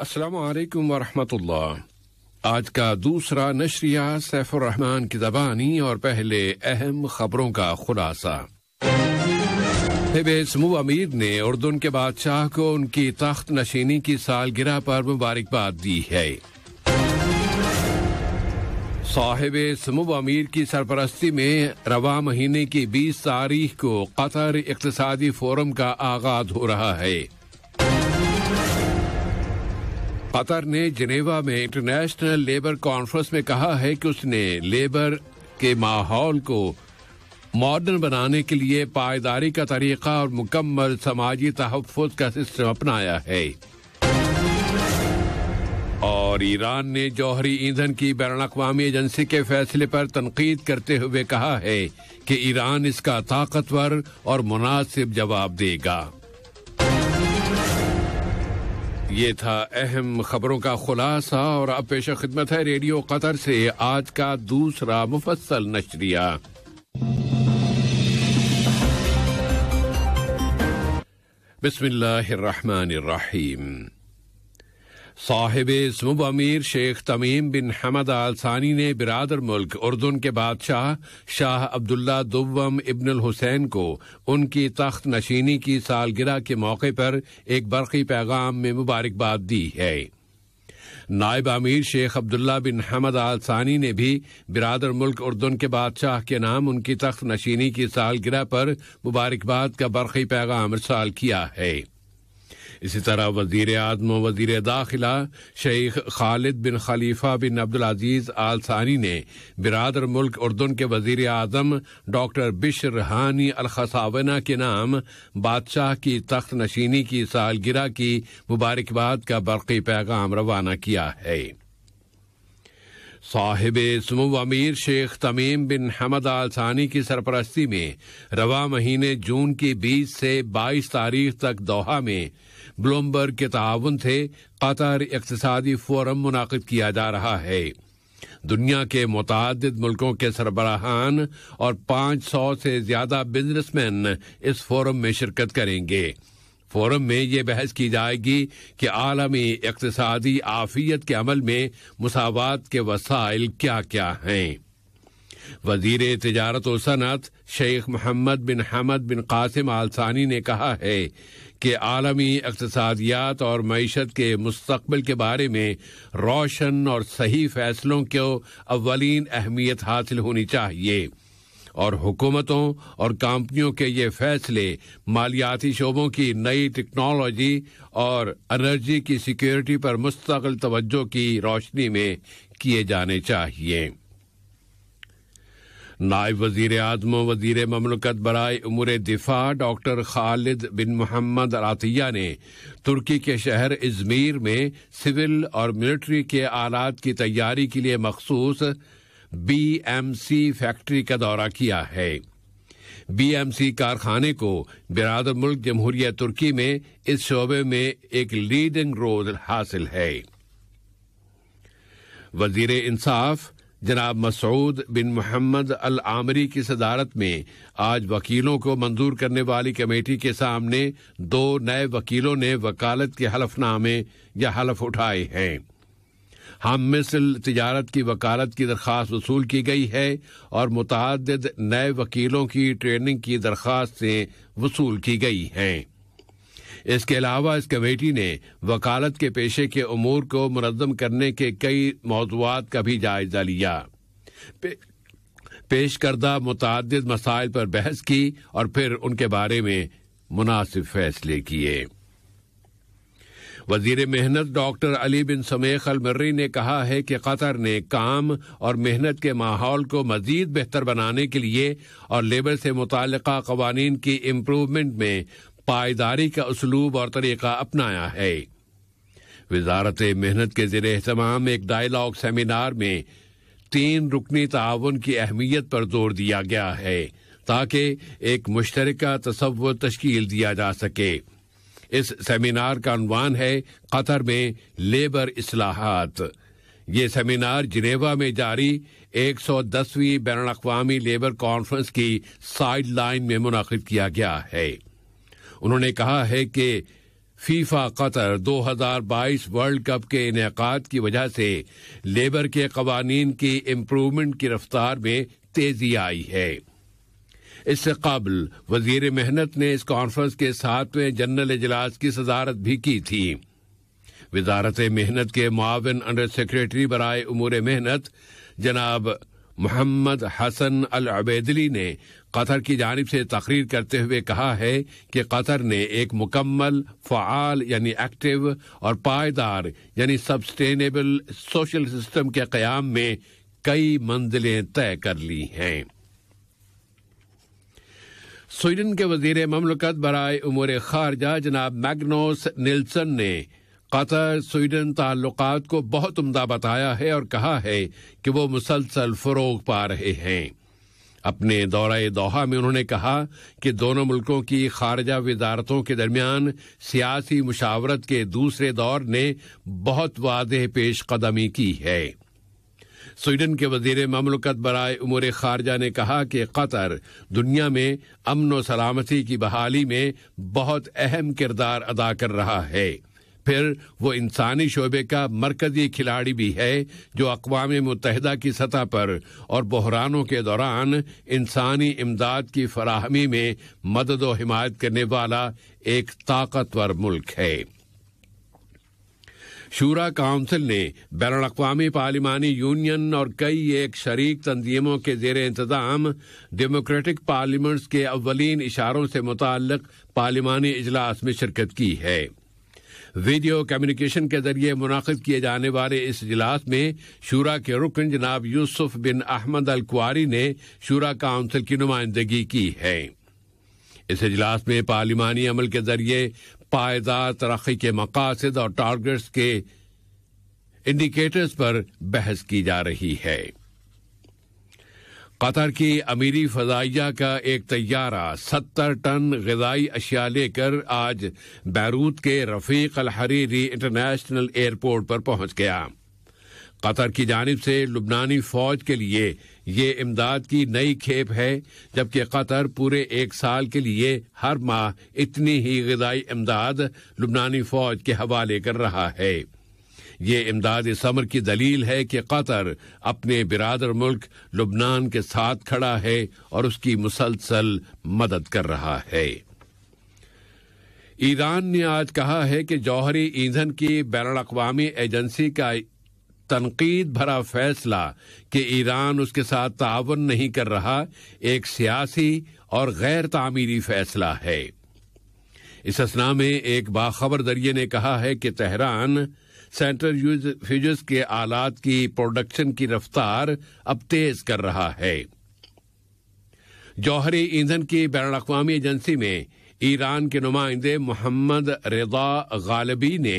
अस्सलाम वरहमतुल्लाह आज का दूसरा नशरिया सैफुररहमान की जबानी और पहले अहम खबरों का खुलासा समूह अमीर ने उर्दन के बादशाह को उनकी तख्त नशीनी की सालगिरह पर मुबारकबाद दी है साहिब समूह अमीर की सरपरस्ती में रवा महीने की बीस तारीख को कतर इकतसादी फोरम का आगाज हो रहा है कतर ने जिनेवा में इंटरनेशनल लेबर कॉन्फ्रेंस में कहा है कि उसने लेबर के माहौल को मॉडर्न बनाने के लिए पायदारी का तरीका और मुकम्मल समाजी तहफ़ का सिस्टम अपनाया है और ईरान ने जौहरी ईंधन की बैन अवी एजेंसी के फैसले पर तनकीद करते हुए कहा है कि ईरान इसका ताकतवर और मुनासिब जवाब देगा ये था अहम खबरों का खुलासा और अब पेश खिदमत है रेडियो कतर से आज का दूसरा मुफसल नशरिया बिस्मिल्लाहिर्रहमानिर्रहीम साहिब इसमुब अमीर शेख तमीम बिन हमद सानी ने बिरादर मुल्क उर्दन के बादशाह शाह अब्दुल्ला दुबम इब्न हुसैन को उनकी तख्त नशीनी की सालगिरह के मौके पर एक बरकी पैगाम में मुबारकबाद दी है नायब आमिर शेख अब्दुल्ला बिन हमद आल सानी ने भी बिरादर मुल्क उर्दन के बादशाह के नाम उनकी तख्त नशीनी की सालगिरह पर मुबारकबाद का बरखी पैगाम रसाल किया है इसी तरह वजीर आजम वजीर दाखिला शेख खालिद बिन खलीफा बिन अजीज आल सानी ने बिरादर मुल्क उर्दन के वजीर अजम डॉक्टर बिशर हानी अलखसावना के नाम बादशाह की तख्त नशीनी की सालगिरह की मुबारकबाद का बरकी पैगाम रवाना किया है साहिब इसम अमीर शेख तमीम बिन हमद आल सानी की सरपरस्ती में रवा महीने जून की बीस से बाईस तारीख तक दोहा में ब्लूमबर्ग के ताउन से कतर इकतदी फोरम मुनद किया जा रहा है दुनिया के मुतद मुल्कों के सरबराहान और पांच सौ से ज्यादा बिजनेसमैन इस फोरम में शिरकत करेंगे फोरम में ये बहस की जाएगी कि आलमी इकतसादी आफियत के अमल में मसावत के वसाइल क्या क्या हैं वजीर तजारत और सनत शेख मोहम्मद बिन हमद बिन कासिम आलसानी ने कहा है कि आलमी इकतसादियात और मीशत के मुस्तबिल के बारे में रोशन और सही फैसलों को अवलिन अहमियत हासिल होनी चाहिए और हुकूमतों और कंपनियों के ये फैसले मालियाती शोबों की नई टेक्नोलॉजी और एनर्जी की सिक्योरिटी पर मुस्तकिल तवज्जो की रोशनी में किए जाने चाहिए नायब वजीर आजम वजीर ममलकत बरए उमूर दिफा डॉक्टर खालिद बिन मोहम्मद रातिया ने तुर्की के शहर इजमीर में सिविल और मिलिट्री के आलात की तैयारी के लिए मखसूस बीएमसी फैक्ट्री का दौरा किया है बीएमसी कारखाने को बिरादर मुल्क जमहूरिया तुर्की में इस शोबे में एक लीडिंग रोल हासिल है वजीर इंसाफ जनाब मसूद बिन मोहम्मद अल आमरी की सदारत में आज वकीलों को मंजूर करने वाली कमेटी के सामने दो नए वकीलों ने वकालत के हलफनामे या हलफ उठाए हैं हम मिसल तजारत की वकालत की दरख्वास्त वसूल की गई है और मुतद नए वकीलों की ट्रेनिंग की दरख्वास्तें वसूल की गई हैं इसके अलावा इस कमेटी ने वकालत के पेशे के अमूर को मनजम करने के कई मौजूद का भी जायजा लिया पे, पेश करदा मुतद मसाइल पर बहस की और फिर उनके बारे में मुनासिब फैसले किए वजीर मेहनत डॉक्टर अली बिन समेख अलमर्री ने कहा है कि कतर ने काम और मेहनत के माहौल को मजीद बेहतर बनाने के लिए और लेबर से मुतल कवानीन की इम्प्रूवमेंट में पायदारी का उसलूब और तरीका अपनाया है वजारत मेहनत के जेर अहतमाम एक डायलॉग सेमिनार में तीन रुकनी ताउन की अहमियत पर जोर दिया गया है ताकि एक मुश्तरक तस्वुर तश्कील दिया जा सके इस सेमिनार का अनुमान है कतर में लेबर असलाहत ये सेमिनार जिनेवा में जारी 110वीं बैन अवी लेबर कॉन्फ्रेंस की साइड लाइन में मुनद किया गया है उन्होंने कहा है कि फीफा कतर 2022 वर्ल्ड कप के इनका की वजह से लेबर के कवानीन की इम्प्रूवमेंट की रफ्तार में तेजी आई है इससे कबल वजीर मेहनत ने इस कॉन्फ्रेंस के सातवें जनरल इजलास की सदारत भी की थी वजारत मेहनत के मावन अंडर सेक्रेटरी बरए उमूर मेहनत जनाब मोहम्मद हसन अल अबेदली ने कतर की जानब से तकरीर करते हुए कहा है कि कतर ने एक मुकम्मल फ़ाल यानी एक्टिव और पायदार यानी सबस्टेनेबल सोशल सिस्टम के क़्याम में कई मंजिलें तय कर ली हैं स्वीडन के वजीर ममलकत बरए उमूर खारजा जनाब मैगनोस नेल्सन ने कतर स्वीडन ताल्लुक को बहुत उमदा बताया है और कहा है कि वो मुसलसल फ़रोग पा रहे हैं अपने दौरे दोहा में उन्होंने कहा कि दोनों मुल्कों की खारजा वजारतों के दरमियान सियासी मुशावरत के दूसरे दौर ने बहुत वादे पेश कदमी की है स्वीडन के वजीर ममलकत बरए उमर खारजा ने कहा कि कतर दुनिया में अमन व सलामती की बहाली में बहुत अहम किरदार अदा कर रहा है फिर वो इंसानी शोबे का मरकजी खिलाड़ी भी है जो अकवा मुतहदा की सतह पर और बहरानों के दौरान इंसानी इमदाद की फराहमी में मदद व हिमायत करने वाला एक ताकतवर मुल्क है शूरा काउंसिल ने बैन अवी पार्लिमानी यूनियन और कई एक शरीक तंजीमों के जेर इंतजाम डेमोक्रेटिक पार्लियामेंट्स के अवलिन इशारों से मुतल पार्लिमानी इजलास में शिरकत की है वीडियो कम्युनिकेशन के जरिए मुनद किए जाने वाले इस इजलास में शूरा के रुकन जनाब यूसुफ बिन अहमद अल कुआरी ने शूरा काउंसिल की नुमाइंदगी की है इस इजलास में पार्लिमानी अमल के जरिए पायदार तरक्की के मकासद और टारगेट्स के इंडिकेटर्स पर बहस की जा रही है कतर की अमीरी फजाइया का एक तैयारा सत्तर टन गजाई अशिया लेकर आज बैरूत के रफीक अलहरी इंटरनेशनल एयरपोर्ट पर पहुंच गया कतर की जानब से लुबनानी फौज के लिए ये इमदाद की नई खेप है जबकि कतर पूरे एक साल के लिए हर माह इतनी ही गजाई इमदाद लुबनानी फौज के हवाले कर रहा है ये इमदाद इस अमर की दलील है कि कतर अपने बिरादर मुल्क लुबनान के साथ खड़ा है और उसकी मुसलसल मदद कर रहा है ईरान ने आज कहा है कि जौहरी ईंधन की बैन अवी एजेंसी का तनकीद भरा फैसला कि ईरान उसके साथ तावन नहीं कर रहा एक सियासी और गैर तामीरी फैसला है इस असना में एक बाखबर जरिए ने कहा है कि तेहरान सेंट्रल फ्यूजस के आलात की प्रोडक्शन की रफ्तार अब तेज कर रहा है जौहरी ईंधन की बैन अवी एजेंसी में ईरान के नुमाइंदे मोहम्मद रेजा गालबी ने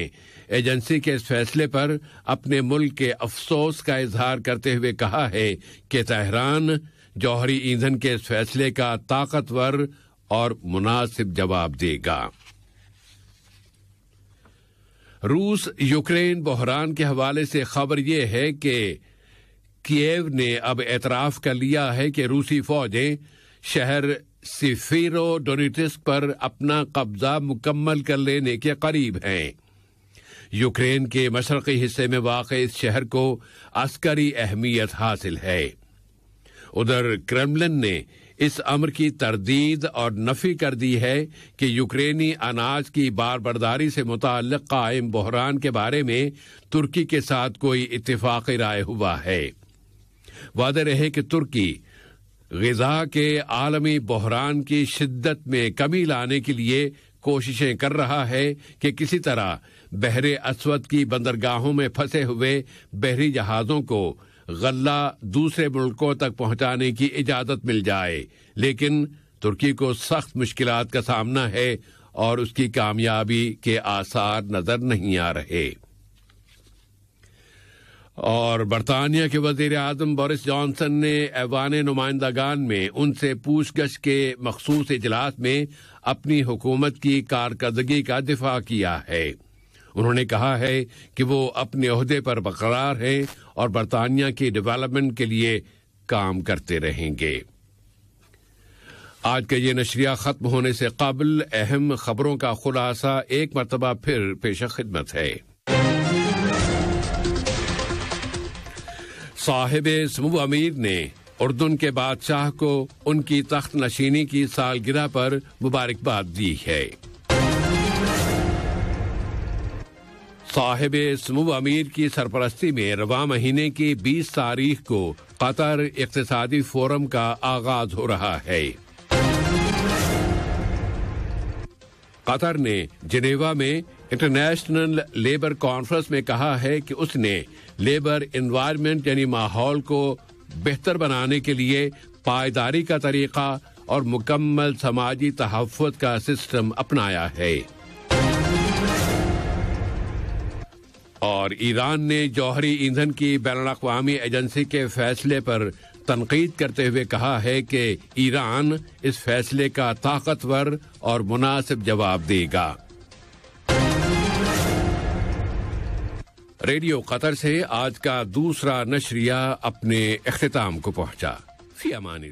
एजेंसी के इस फैसले पर अपने मुल्क के अफसोस का इजहार करते हुए कहा है कि तेहरान जौहरी ईंधन के इस फैसले का ताकतवर और मुनासिब जवाब देगा रूस यूक्रेन बहरान के हवाले से खबर यह है कि कीव ने अब एतराफ कर लिया है कि रूसी फौजें शहर सिफिरो डोनिटिस्क पर अपना कब्जा मुकम्मल कर लेने के करीब हैं यूक्रेन के मशरकी हिस्से में वाक़ इस शहर को अस्करी अहमियत हासिल है उधर क्रेमलिन ने इस अमर की तरदीद और नफी कर दी है कि यूक्रेनी अनाज की बारबरदारी से मुतल कायम बहरान के बारे में तुर्की के साथ कोई इतफाक़ राय हुआ है वादे रहे कि तुर्की गजा के आलमी बहरान की शिद्दत में कमी लाने के लिए कोशिशें कर रहा है कि किसी तरह बहरे असवद की बंदरगाहों में फंसे हुए बहरी जहाज़ों को गल्ला दूसरे मुल्कों तक पहुंचाने की इजाज़त मिल जाए लेकिन तुर्की को सख्त मुश्किल का सामना है और उसकी कामयाबी के आसार नजर नहीं आ रहे और बरतानिया के वजीर अजम बोरिस जॉनसन ने ऐवान नुमाइंदागान में उनसे पूछगछ के मखसूस इजलास में अपनी हुकूमत की कारकर्दगी का दिफा किया है उन्होंने कहा है कि वो अपने अहदे पर बकरार हैं और बरतानिया के डेवलपमेंट के लिए काम करते रहेंगे आज का ये नशरिया खत्म होने से कबल अहम खबरों का खुलासा एक मरतबा फिर पेश खिदमत है साहिब समूह अमीर ने उर्दन के बादशाह को उनकी तख्त नशीनी की सालगिरह पर मुबारकबाद दी है साहिब समूह अमीर की सरपरस्ती में रवा महीने की 20 तारीख को कतर इकतदी फोरम का आगाज हो रहा है कतर ने जिनेवा में इंटरनेशनल लेबर कॉन्फ्रेंस में कहा है कि उसने लेबर इन्वायरमेंट यानी माहौल को बेहतर बनाने के लिए पायदारी का तरीका और मुकम्मल समाजी तहफ़ का सिस्टम अपनाया है और ईरान ने जौहरी ईंधन की बैन अवी एजेंसी के फैसले पर तनकीद करते हुए कहा है कि ईरान इस फैसले का ताकतवर और मुनासिब जवाब देगा रेडियो कतर से आज का दूसरा नशरिया अपने अख्ताम को पहुंचा फी अमान